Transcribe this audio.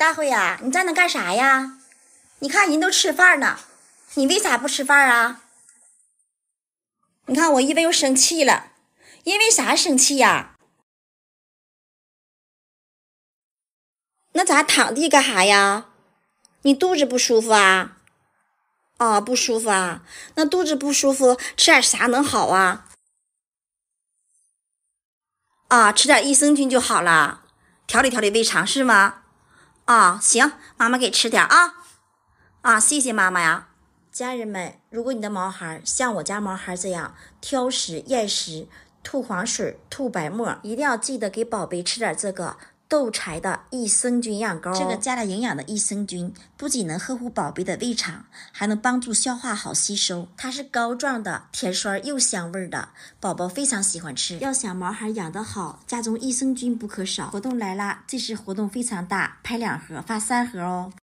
大慧呀，你在那干啥呀？你看人都吃饭呢，你为啥不吃饭啊？你看我一为又生气了，因为啥生气呀？那咋躺地干啥呀？你肚子不舒服啊？啊，不舒服啊？那肚子不舒服，吃点啥能好啊？啊，吃点益生菌就好了，调理调理胃肠是吗？啊，行，妈妈给吃点啊，啊，谢谢妈妈呀，家人们，如果你的毛孩像我家毛孩这样挑食、厌食、吐黄水、吐白沫，一定要记得给宝贝吃点这个。豆柴的益生菌养膏，这个加了营养的益生菌，不仅能呵护宝贝的胃肠，还能帮助消化好吸收。它是膏状的，甜酸又香味儿的，宝宝非常喜欢吃。要想毛孩养得好，家中益生菌不可少。活动来啦，这次活动非常大，拍两盒发三盒哦。